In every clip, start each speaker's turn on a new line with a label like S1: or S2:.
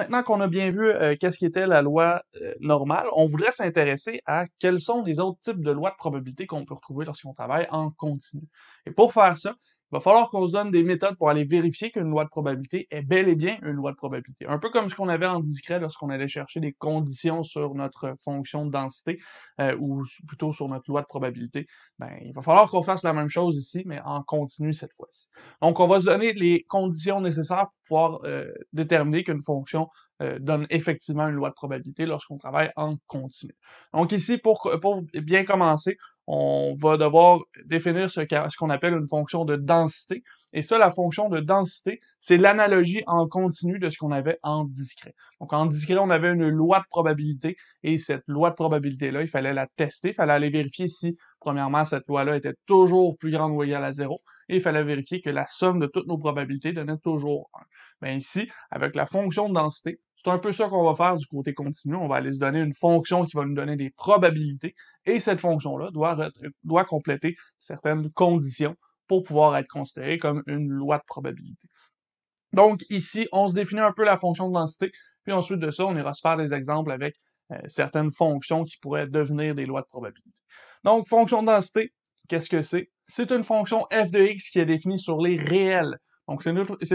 S1: Maintenant qu'on a bien vu euh, qu'est-ce qui était la loi euh, normale, on voudrait s'intéresser à quels sont les autres types de lois de probabilité qu'on peut retrouver lorsqu'on travaille en continu. Et pour faire ça, il va falloir qu'on se donne des méthodes pour aller vérifier qu'une loi de probabilité est bel et bien une loi de probabilité. Un peu comme ce qu'on avait en discret lorsqu'on allait chercher des conditions sur notre fonction de densité euh, ou plutôt sur notre loi de probabilité. Ben, il va falloir qu'on fasse la même chose ici, mais en continu cette fois-ci. Donc, on va se donner les conditions nécessaires pour pouvoir euh, déterminer qu'une fonction euh, donne effectivement une loi de probabilité lorsqu'on travaille en continu. Donc ici, pour, pour bien commencer, on va devoir définir ce qu'on appelle une fonction de densité. Et ça, la fonction de densité, c'est l'analogie en continu de ce qu'on avait en discret. Donc, en discret, on avait une loi de probabilité, et cette loi de probabilité-là, il fallait la tester, il fallait aller vérifier si, premièrement, cette loi-là était toujours plus grande ou égale à zéro, et il fallait vérifier que la somme de toutes nos probabilités donnait toujours 1. Mais ben, ici, avec la fonction de densité, c'est un peu ça qu'on va faire du côté continu. On va aller se donner une fonction qui va nous donner des probabilités. Et cette fonction-là doit, compléter certaines conditions pour pouvoir être considérée comme une loi de probabilité. Donc ici, on se définit un peu la fonction de densité. Puis ensuite de ça, on ira se faire des exemples avec euh, certaines fonctions qui pourraient devenir des lois de probabilité. Donc, fonction de densité, qu'est-ce que c'est? C'est une fonction f de x qui est définie sur les réels. Donc, c'est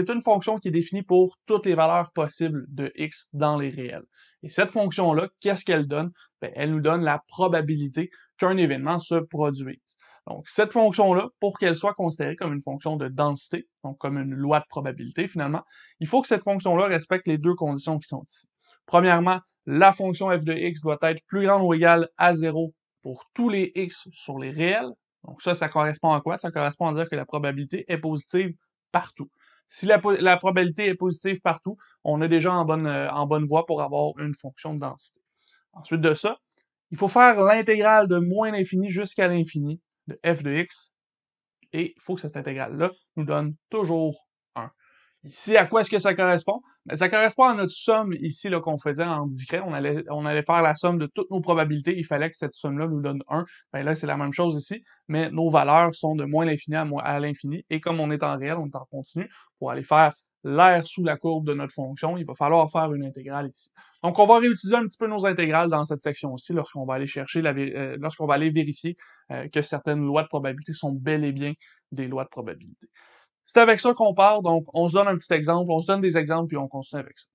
S1: une, fonction qui est définie pour toutes les valeurs possibles de x dans les réels. Et cette fonction-là, qu'est-ce qu'elle donne? Ben, elle nous donne la probabilité qu'un événement se produise. Donc, cette fonction-là, pour qu'elle soit considérée comme une fonction de densité, donc comme une loi de probabilité finalement, il faut que cette fonction-là respecte les deux conditions qui sont ici. Premièrement, la fonction f de x doit être plus grande ou égale à 0 pour tous les x sur les réels. Donc ça, ça correspond à quoi? Ça correspond à dire que la probabilité est positive partout. Si la, probabilité est positive partout, on est déjà en bonne, euh, en bonne voie pour avoir une fonction de densité. Ensuite de ça, il faut faire l'intégrale de moins l'infini jusqu'à l'infini de f de x. Et il faut que cette intégrale-là nous donne toujours Ici, à quoi est-ce que ça correspond? Ben, ça correspond à notre somme ici qu'on faisait en discret. On allait, on allait faire la somme de toutes nos probabilités. Il fallait que cette somme-là nous donne 1. Ben, là, c'est la même chose ici, mais nos valeurs sont de moins l'infini à, l'infini. Et comme on est en réel, on est en continu, pour aller faire l'air sous la courbe de notre fonction, il va falloir faire une intégrale ici. Donc, on va réutiliser un petit peu nos intégrales dans cette section-ci lorsqu'on va aller chercher, euh, lorsqu'on va aller vérifier euh, que certaines lois de probabilité sont bel et bien des lois de probabilité. C'est avec ça qu'on part, donc on se donne un petit exemple, on se donne des exemples, puis on continue avec ça.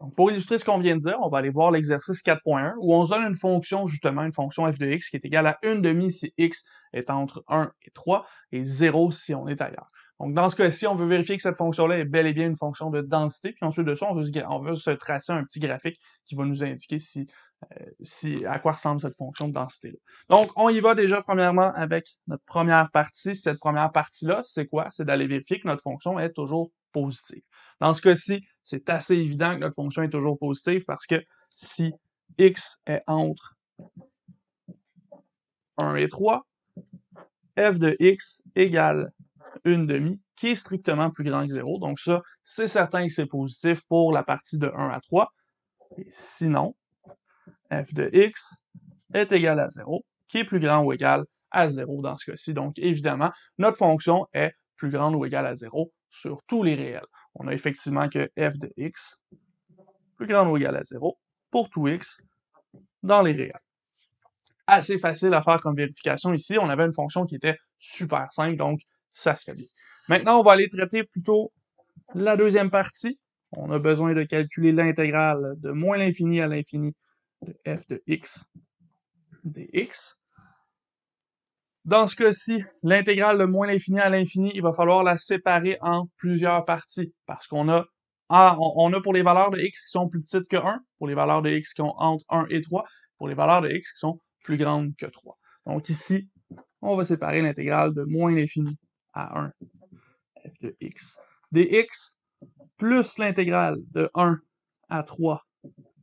S1: Donc, pour illustrer ce qu'on vient de dire, on va aller voir l'exercice 4.1, où on se donne une fonction, justement, une fonction f de x qui est égale à 1 demi si x est entre 1 et 3, et 0 si on est ailleurs. Donc, dans ce cas-ci, on veut vérifier que cette fonction-là est bel et bien une fonction de densité. Puis ensuite de ça, on veut, se, tracer un petit graphique qui va nous indiquer euh, si, à quoi ressemble cette fonction de densité-là. Donc, on y va déjà premièrement avec notre première partie. Cette première partie-là, c'est quoi? C'est d'aller vérifier que notre fonction est toujours positive. Dans ce cas-ci, c'est assez évident que notre fonction est toujours positive parce que si x est entre 1 et 3, f de x égale une demi, qui est strictement plus grand que 0. Donc ça, c'est certain que c'est positif pour la partie de 1 à 3. Et sinon, f de x est égal à 0, qui est plus grand ou égal à 0 dans ce cas-ci. Donc évidemment, notre fonction est plus grande ou égale à 0 sur tous les réels. On a effectivement que f de x plus grand ou égal à 0 pour tout x dans les réels assez facile à faire comme vérification ici. On avait une fonction qui était super simple, donc ça se fait bien. Maintenant, on va aller traiter plutôt la deuxième partie. On a besoin de calculer l'intégrale de moins l'infini à l'infini de f de x dx. Dans ce cas-ci, l'intégrale de moins l'infini à l'infini, il va falloir la séparer en plusieurs parties parce qu'on a ah, on, a pour les valeurs de x qui sont plus petites que 1, pour les valeurs de x qui ont entre 1 et 3, pour les valeurs de x qui sont plus grandes que 3. Donc ici, on va séparer l'intégrale de moins l'infini à 1. f de x dx plus l'intégrale de 1 à 3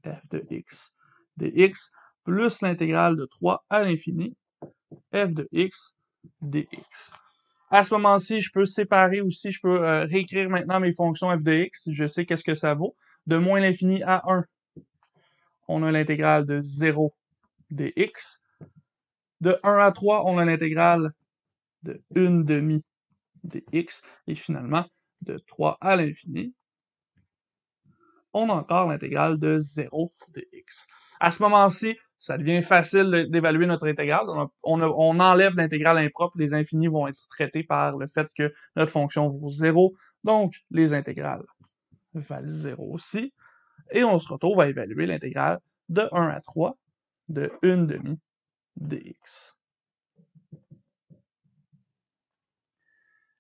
S1: f de x dx plus l'intégrale de 3 à l'infini f de x dx. À ce moment-ci, je peux séparer aussi, je peux euh, réécrire maintenant mes fonctions f de x. Je sais qu'est-ce que ça vaut. De moins l'infini à 1, on a l'intégrale de 0 dx. De 1 à 3, on a l'intégrale de 1 demi dx, et finalement, de 3 à l'infini, on a encore l'intégrale de 0 dx. À ce moment-ci, ça devient facile d'évaluer notre intégrale. On, on enlève l'intégrale impropre. Les infinis vont être traités par le fait que notre fonction vaut 0. Donc, les intégrales valent 0 aussi. Et on se retrouve à évaluer l'intégrale de 1 à 3 de 1 demi dx.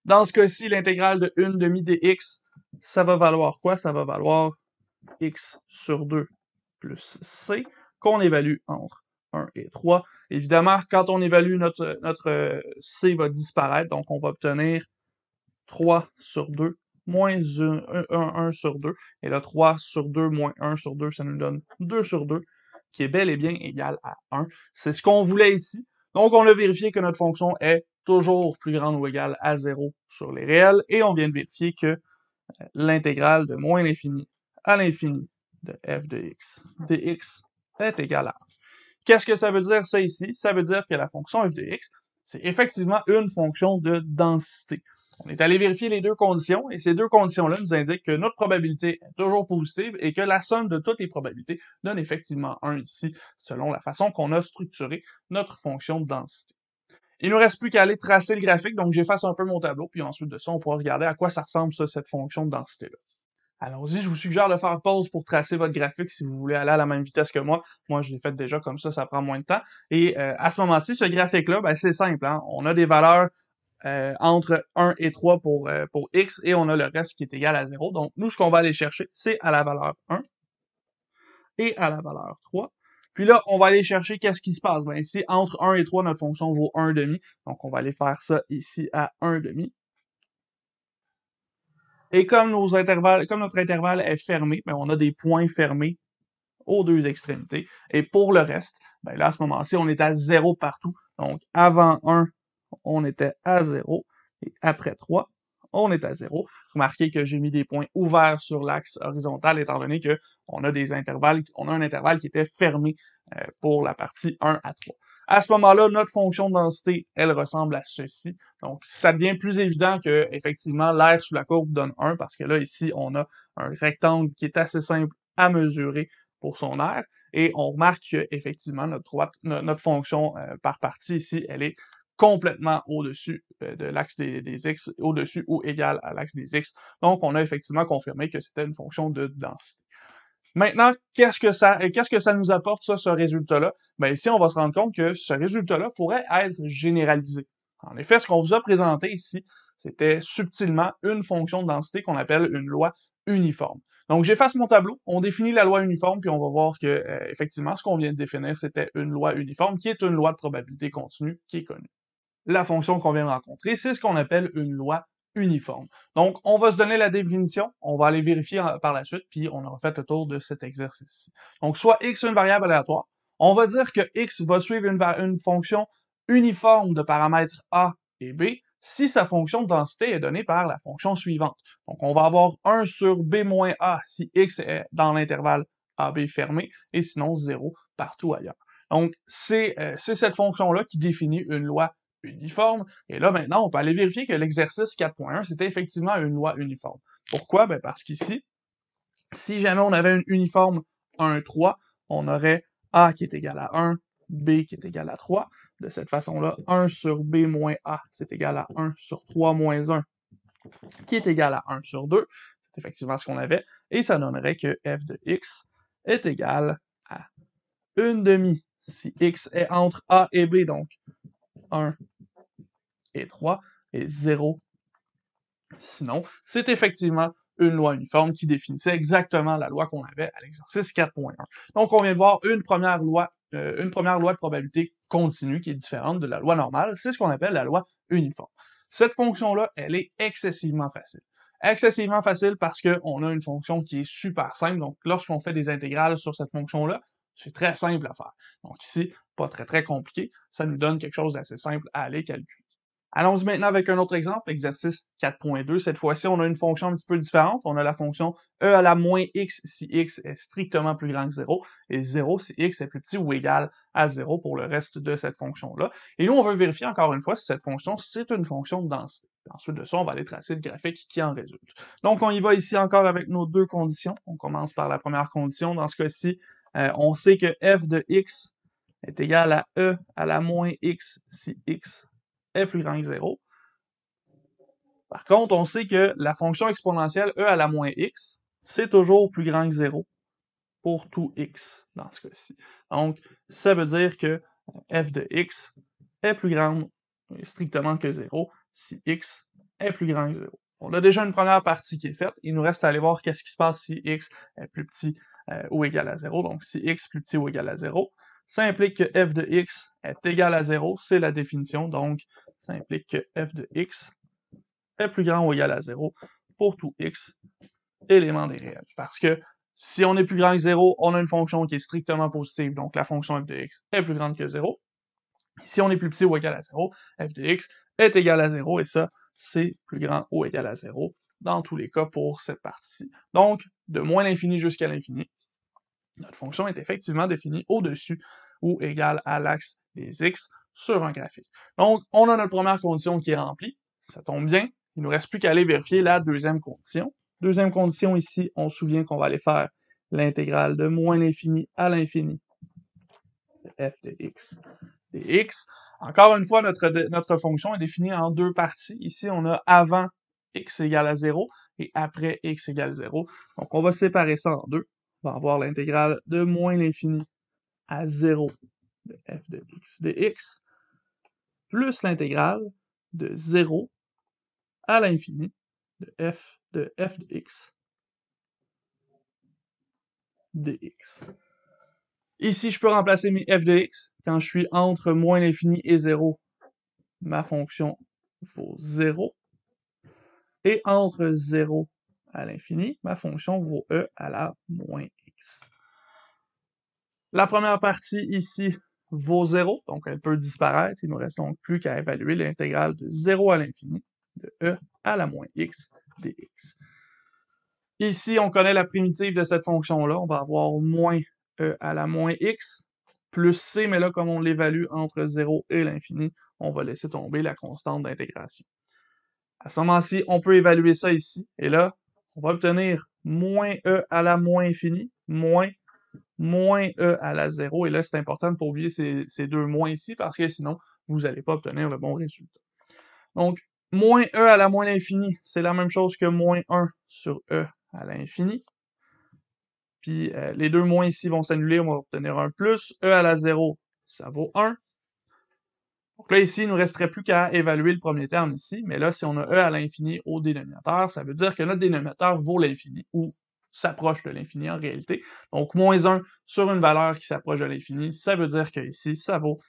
S1: Dans ce cas-ci, l'intégrale de 1 demi dx, ça va valoir quoi? Ça va valoir x sur 2 plus c, qu'on évalue entre 1 et 3. Évidemment, quand on évalue, notre, notre euh, c va disparaître, donc on va obtenir 3 sur 2 moins 1, 1, 1, sur 2. Et là, 3 sur 2 moins 1 sur 2, ça nous donne 2 sur 2, qui est bel et bien égal à 1. C'est ce qu'on voulait ici. Donc, on a vérifié que notre fonction est toujours plus grande ou égale à 0 sur les réels. Et on vient de vérifier que euh, l'intégrale de moins l'infini à l'infini de f de x dx est égale à 1. Qu'est-ce que ça veut dire ça ici? Ça veut dire que la fonction f de x, c'est effectivement une fonction de densité. On est allé vérifier les deux conditions, et ces deux conditions-là nous indiquent que notre probabilité est toujours positive et que la somme de toutes les probabilités donne effectivement 1 ici, selon la façon qu'on a structuré notre fonction de densité. Il nous reste plus qu'à aller tracer le graphique, donc j'efface un peu mon tableau, puis ensuite de ça, on pourra regarder à quoi ça ressemble, ça, cette fonction de densité-là. Allons-y, je vous suggère de faire pause pour tracer votre graphique si vous voulez aller à la même vitesse que moi. Moi, je l'ai fait déjà comme ça, ça prend moins de temps. Et euh, à ce moment-ci, ce graphique-là, ben, c'est simple. Hein. On a des valeurs euh, entre 1 et 3 pour, euh, pour x et on a le reste qui est égal à 0. Donc, nous, ce qu'on va aller chercher, c'est à la valeur 1 et à la valeur 3. Puis là, on va aller chercher qu'est-ce qui se passe. Ben, ici, entre 1 et 3, notre fonction vaut 1,5. Donc, on va aller faire ça ici à 1,5. Et comme, intervalles, comme notre intervalle est fermé, ben, on a des points fermés aux deux extrémités. Et pour le reste, ben, là, à ce moment-ci, on est à 0 partout. Donc, avant 1, on était à 0. Et après 3, on est à 0. Remarquez que j'ai mis des points ouverts sur l'axe horizontal, étant donné qu'on a des intervalles, on a un intervalle qui était fermé euh, pour la partie 1 à 3. À ce moment-là, notre fonction de densité, elle ressemble à ceci. Donc, ça devient plus évident que, effectivement, l'air sous la courbe donne 1, parce que là, ici, on a un rectangle qui est assez simple à mesurer pour son air. Et on remarque que, effectivement, notre, droite, notre fonction euh, par partie ici, elle est complètement au-dessus euh, de l'axe des, x, au-dessus ou égal à l'axe des x. Donc, on a effectivement confirmé que c'était une fonction de densité. Maintenant, qu'est-ce que ça, euh, qu'est-ce que ça nous apporte, ça, ce résultat-là? Ben, ici, on va se rendre compte que ce résultat-là pourrait être généralisé. En effet, ce qu'on vous a présenté ici, c'était subtilement une fonction de densité qu'on appelle une loi uniforme. Donc, j'efface mon tableau, on définit la loi uniforme, puis on va voir que, euh, effectivement, ce qu'on vient de définir, c'était une loi uniforme, qui est une loi de probabilité continue, qui est connue la fonction qu'on vient de rencontrer. C'est ce qu'on appelle une loi uniforme. Donc, on va se donner la définition, on va aller vérifier euh, par la suite, puis on aura fait le tour de cet exercice. Donc, soit x une variable aléatoire, on va dire que x va suivre une, fonction uniforme de paramètres a et b si sa fonction de densité est donnée par la fonction suivante. Donc, on va avoir 1 sur b moins a si x est dans l'intervalle ab fermé, et sinon 0 partout ailleurs. Donc, euh, c'est cette fonction-là qui définit une loi uniforme. Et là, maintenant, on peut aller vérifier que l'exercice 4.1, c'était effectivement une loi uniforme. Pourquoi? Ben, parce qu'ici, si jamais on avait une uniforme 1-3, on aurait A qui est égal à 1, B qui est égal à 3. De cette façon-là, 1 sur B moins A, c'est égal à 1 sur 3 moins 1, qui est égal à 1 sur 2. C'est effectivement ce qu'on avait. Et ça donnerait que f de x est égal à 1 demi. Si x est entre A et B, donc 1 et 3 et 0. Sinon, c'est effectivement une loi uniforme qui définissait exactement la loi qu'on avait à l'exercice 4.1. Donc, on vient de voir une première loi, euh, une première loi de probabilité continue qui est différente de la loi normale. C'est ce qu'on appelle la loi uniforme. Cette fonction-là, elle est excessivement facile. Excessivement facile parce qu'on a une fonction qui est super simple. Donc, lorsqu'on fait des intégrales sur cette fonction-là, c'est très simple à faire. Donc ici, pas très très compliqué. Ça nous donne quelque chose d'assez simple à aller calculer. Allons-y maintenant avec un autre exemple, exercice 4.2. Cette fois-ci, on a une fonction un petit peu différente. On a la fonction e à la moins x si x est strictement plus grand que 0 et 0 si x est plus petit ou égal à 0 pour le reste de cette fonction-là. Et nous, on veut vérifier encore une fois si cette fonction, c'est une fonction de densité. Ensuite de ça, on va aller tracer le graphique qui en résulte. Donc, on y va ici encore avec nos deux conditions. On commence par la première condition. Dans ce cas-ci, euh, on sait que f de x est égal à e à la moins x si x est plus grand que 0. Par contre, on sait que la fonction exponentielle e à la moins x, c'est toujours plus grand que 0 pour tout x dans ce cas-ci. Donc, ça veut dire que euh, f de x est plus grande euh, strictement que 0 si x est plus grand que 0. On a déjà une première partie qui est faite. Il nous reste à aller voir qu'est-ce qui se passe si x est plus petit euh, ou égal à 0. Donc, si x est plus petit ou égal à 0, ça implique que f de x est égal à 0. C'est la définition. Donc, ça implique que f de x est plus grand ou égal à 0 pour tout x élément des réels. Parce que si on est plus grand que 0, on a une fonction qui est strictement positive, donc la fonction f de x est plus grande que 0. Si on est plus petit ou égal à 0, f de x est égal à 0, et ça, c'est plus grand ou égal à 0 dans tous les cas pour cette partie-ci. Donc, de moins l'infini jusqu'à l'infini, notre fonction est effectivement définie au-dessus ou égale à l'axe des x sur un graphique. Donc, on a notre première condition qui est remplie. Ça tombe bien. Il nous reste plus qu'à aller vérifier la deuxième condition. Deuxième condition ici, on se souvient qu'on va aller faire l'intégrale de moins l'infini à l'infini de f de x dx. Encore une fois, notre, notre fonction est définie en deux parties. Ici, on a avant x égale à 0 et après x égale 0. Donc, on va séparer ça en deux. On va avoir l'intégrale de moins l'infini à 0 de f de x dx plus l'intégrale de 0 à l'infini de f de f de x dx. Ici, je peux remplacer mes f de x quand je suis entre moins l'infini et 0. Ma fonction vaut 0. Et entre 0 à l'infini, ma fonction vaut e à la moins x. La première partie ici vaut 0, donc elle peut disparaître. Il nous reste donc plus qu'à évaluer l'intégrale de 0 à l'infini, de e à la moins x dx. Ici, on connaît la primitive de cette fonction-là. On va avoir moins e à la moins x plus c, mais là, comme on l'évalue entre 0 et l'infini, on va laisser tomber la constante d'intégration. À ce moment-ci, on peut évaluer ça ici, et là, on va obtenir moins e à la moins infini moins moins E à la 0. Et là, c'est important de oublier ces, deux moins ici parce que sinon, vous n'allez pas obtenir le bon résultat. Donc, moins E à la moins l'infini, c'est la même chose que moins 1 sur E à l'infini. Puis euh, les deux moins ici vont s'annuler, on va obtenir un plus. E à la 0, ça vaut 1. Donc là, ici, il ne nous resterait plus qu'à évaluer le premier terme ici, mais là, si on a E à l'infini au dénominateur, ça veut dire que notre dénominateur vaut l'infini, ou s'approche de l'infini en réalité. Donc, moins 1 sur une valeur qui s'approche de l'infini, ça veut dire que ici, ça vaut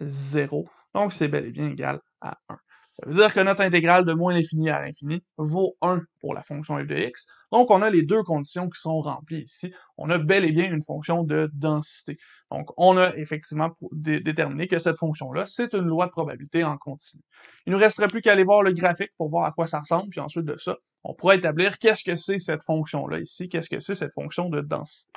S1: 0. Donc, c'est bel et bien égal à 1. Ça veut dire que notre intégrale de moins l'infini à l'infini vaut 1 pour la fonction f de x. Donc, on a les deux conditions qui sont remplies ici. On a bel et bien une fonction de densité. Donc, on a effectivement déterminé que cette fonction-là, c'est une loi de probabilité en continu. Il ne nous resterait plus qu'à aller voir le graphique pour voir à quoi ça ressemble, puis ensuite de ça, on pourrait établir qu'est-ce que c'est cette fonction-là ici, qu'est-ce que c'est cette fonction de densité.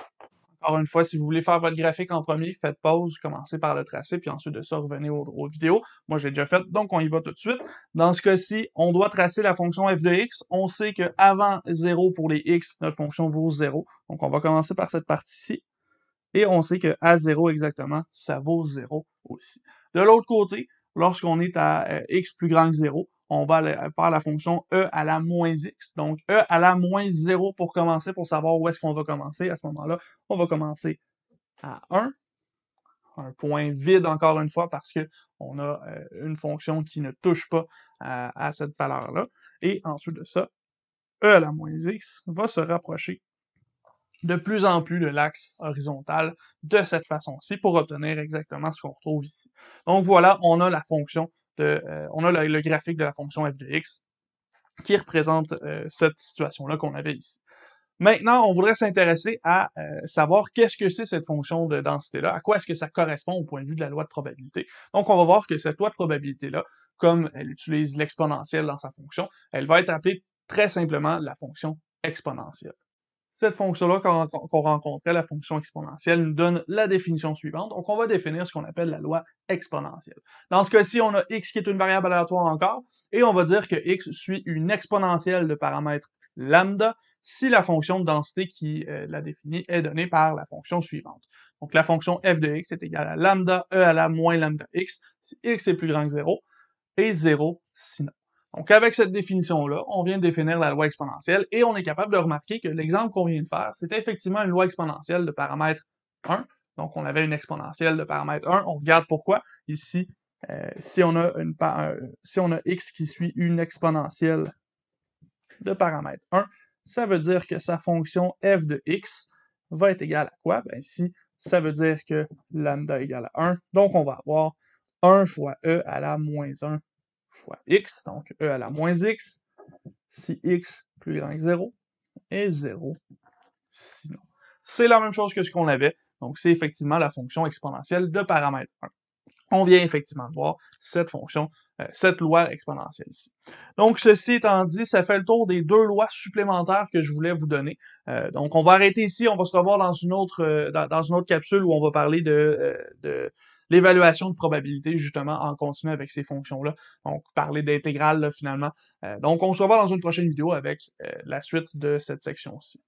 S1: Encore une fois, si vous voulez faire votre graphique en premier, faites pause, commencez par le tracer, puis ensuite de ça, revenez aux, vidéos. Moi, j'ai déjà fait, donc on y va tout de suite. Dans ce cas-ci, on doit tracer la fonction f de x. On sait que avant 0 pour les x, notre fonction vaut 0. Donc, on va commencer par cette partie-ci. Et on sait que à 0 exactement, ça vaut 0 aussi. De l'autre côté, lorsqu'on est à euh, x plus grand que 0, on va faire la fonction e à la moins x. Donc, e à la moins 0 pour commencer, pour savoir où est-ce qu'on va commencer. À ce moment-là, on va commencer à 1. Un point vide, encore une fois, parce que on a euh, une fonction qui ne touche pas à cette valeur-là. Et ensuite de ça, e à la moins x va se rapprocher de plus en plus de l'axe horizontal de cette façon-ci pour obtenir exactement ce qu'on retrouve ici. Donc voilà, on a la fonction euh, on a le, graphique de la fonction f de x qui représente euh, cette situation-là qu'on avait ici. Maintenant, on voudrait s'intéresser à euh, savoir qu'est-ce que c'est cette fonction de densité-là, à quoi est-ce que ça correspond au point de vue de la loi de probabilité. Donc, on va voir que cette loi de probabilité-là, comme elle utilise l'exponentielle dans sa fonction, elle va être appelée très simplement la fonction exponentielle. Cette fonction-là qu'on rencontrait, la fonction exponentielle, nous donne la définition suivante. Donc, on va définir ce qu'on appelle la loi exponentielle. Dans ce cas-ci, on a x qui est une variable aléatoire encore, et on va dire que x suit une exponentielle de paramètre lambda si la fonction de densité qui euh, la définit est donnée par la fonction suivante. Donc, la fonction f de x est égale à lambda e à la moins lambda x si x est plus grand que 0 et 0 sinon. Donc, avec cette définition-là, on vient de définir la loi exponentielle et on est capable de remarquer que l'exemple qu'on vient de faire, c'est effectivement une loi exponentielle de paramètre 1. Donc, on avait une exponentielle de paramètre 1. On regarde pourquoi. Ici, euh, si, on a x qui suit une exponentielle de paramètre 1, ça veut dire que sa fonction f de x va être égale à quoi? Ben, ici, ça veut dire que lambda égale à 1. Donc, on va avoir 1 fois e à la moins 1 fois x, donc e à la moins x, si x plus grand que 0, et 0 sinon. C'est la même chose que ce qu'on avait, donc c'est effectivement la fonction exponentielle de paramètre 1. On vient effectivement voir cette fonction, euh, cette loi exponentielle ici. Donc ceci étant dit, ça fait le tour des deux lois supplémentaires que je voulais vous donner. Euh, donc on va arrêter ici, on va se revoir dans une autre, euh, une autre capsule où on va parler de l'évaluation de probabilité, justement, en continuant avec ces fonctions-là. Donc, parler d'intégrale, finalement. Euh, donc, on se revoit dans une prochaine vidéo avec euh, la suite de cette section-ci.